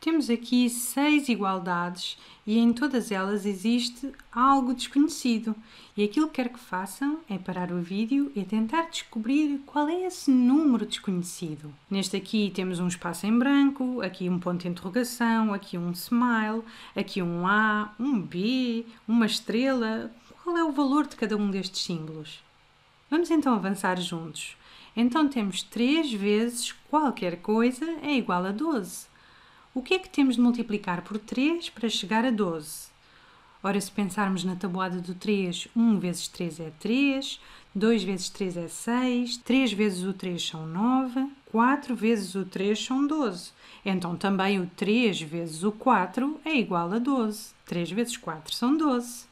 Temos aqui seis igualdades e em todas elas existe algo desconhecido. E aquilo que quer que façam é parar o vídeo e tentar descobrir qual é esse número desconhecido. Neste aqui temos um espaço em branco, aqui um ponto de interrogação, aqui um smile, aqui um A, um B, uma estrela. Qual é o valor de cada um destes símbolos? Vamos então avançar juntos. Então temos 3 vezes qualquer coisa é igual a 12. O que é que temos de multiplicar por 3 para chegar a 12? Ora, se pensarmos na tabuada do 3, 1 vezes 3 é 3, 2 vezes 3 é 6, 3 vezes o 3 são 9, 4 vezes o 3 são 12. Então também o 3 vezes o 4 é igual a 12. 3 vezes 4 são 12.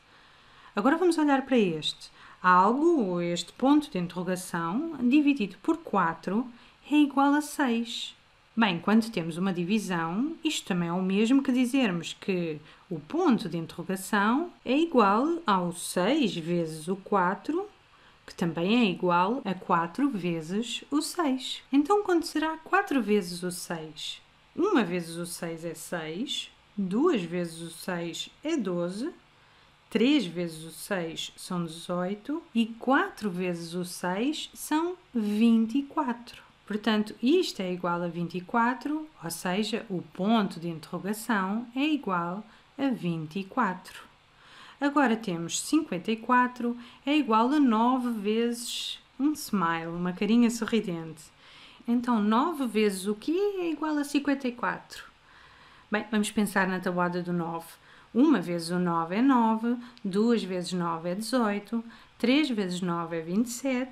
Agora vamos olhar para este. Algo, ou este ponto de interrogação, dividido por 4 é igual a 6. Bem, quando temos uma divisão, isto também é o mesmo que dizermos que o ponto de interrogação é igual ao 6 vezes o 4, que também é igual a 4 vezes o 6. Então, quando será 4 vezes o 6? 1 vezes o 6 é 6, 2 vezes o 6 é 12, 3 vezes o 6 são 18 e 4 vezes o 6 são 24. Portanto, isto é igual a 24, ou seja, o ponto de interrogação é igual a 24. Agora temos 54 é igual a 9 vezes um smile, uma carinha sorridente. Então, 9 vezes o quê é igual a 54? Bem, vamos pensar na tabuada do 9. 1 vezes o 9 é 9, 2 vezes 9 é 18, 3 vezes 9 é 27,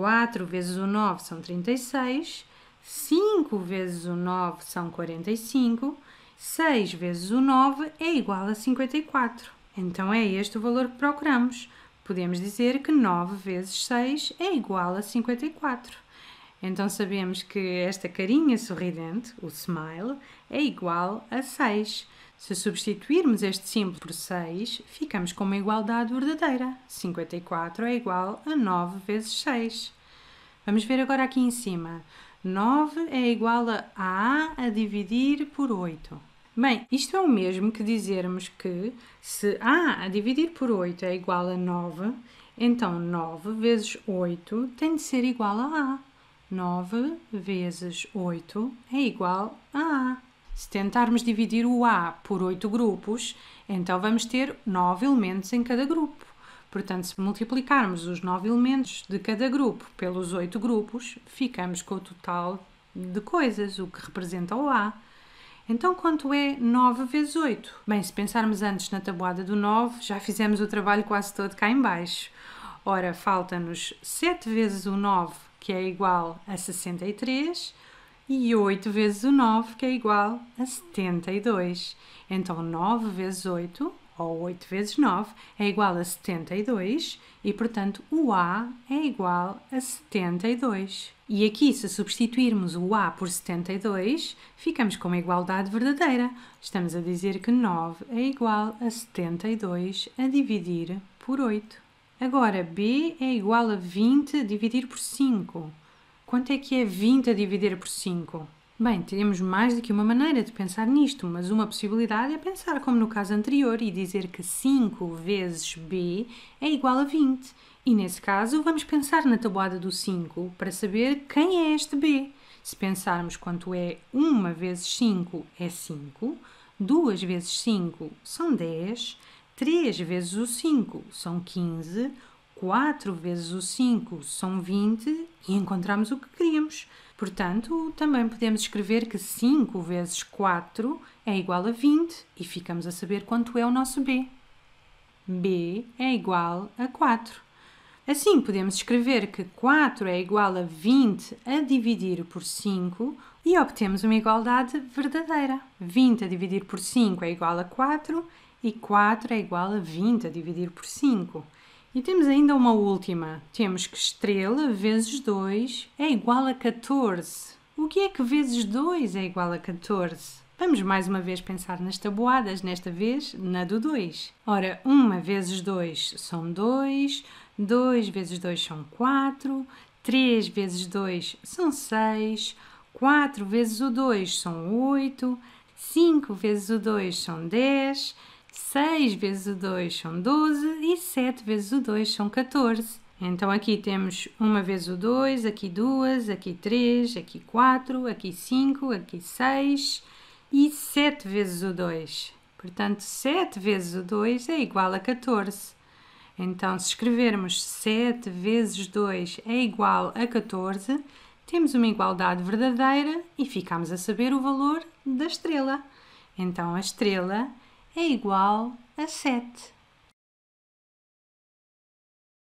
4 vezes o 9 são 36, 5 vezes o 9 são 45, 6 vezes o 9 é igual a 54. Então é este o valor que procuramos. Podemos dizer que 9 vezes 6 é igual a 54. Então sabemos que esta carinha sorridente, o smile, é igual a 6. Se substituirmos este símbolo por 6, ficamos com uma igualdade verdadeira. 54 é igual a 9 vezes 6. Vamos ver agora aqui em cima. 9 é igual a A a dividir por 8. Bem, isto é o mesmo que dizermos que se A a dividir por 8 é igual a 9, então 9 vezes 8 tem de ser igual a A. 9 vezes 8 é igual a A. Se tentarmos dividir o A por 8 grupos, então vamos ter 9 elementos em cada grupo. Portanto, se multiplicarmos os 9 elementos de cada grupo pelos 8 grupos, ficamos com o total de coisas, o que representa o A. Então, quanto é 9 vezes 8? Bem, se pensarmos antes na tabuada do 9, já fizemos o trabalho quase todo cá embaixo. Ora, falta-nos 7 vezes o 9, que é igual a 63, e 8 vezes o 9, que é igual a 72. Então, 9 vezes 8, ou 8 vezes 9, é igual a 72. E, portanto, o A é igual a 72. E aqui, se substituirmos o A por 72, ficamos com uma igualdade verdadeira. Estamos a dizer que 9 é igual a 72 a dividir por 8. Agora, B é igual a 20 dividir por 5. Quanto é que é 20 a dividir por 5? Bem, teremos mais do que uma maneira de pensar nisto, mas uma possibilidade é pensar como no caso anterior e dizer que 5 vezes b é igual a 20. E nesse caso, vamos pensar na tabuada do 5 para saber quem é este b. Se pensarmos quanto é 1 vezes 5 é 5, 2 vezes 5 são 10, 3 vezes o 5 são 15, 4 vezes o 5 são 20 e encontramos o que queríamos. Portanto, também podemos escrever que 5 vezes 4 é igual a 20 e ficamos a saber quanto é o nosso b. b é igual a 4. Assim, podemos escrever que 4 é igual a 20 a dividir por 5 e obtemos uma igualdade verdadeira. 20 a dividir por 5 é igual a 4 e 4 é igual a 20 a dividir por 5. E temos ainda uma última. Temos que estrela vezes 2 é igual a 14. O que é que vezes 2 é igual a 14? Vamos mais uma vez pensar nas tabuadas, nesta vez na do 2. Ora, 1 vezes 2 são 2, 2 vezes 2 são 4, 3 vezes 2 são 6, 4 vezes o 2 são 8, 5 vezes o 2 são 10 6 vezes o 2 são 12 e 7 vezes o 2 são 14. Então aqui temos uma vez o 2, aqui 2, aqui 3, aqui 4, aqui 5, aqui 6 e 7 vezes o 2. Portanto, 7 vezes o 2 é igual a 14. Então, se escrevermos 7 vezes 2 é igual a 14, temos uma igualdade verdadeira e ficamos a saber o valor da estrela. Então, a estrela é igual a 7.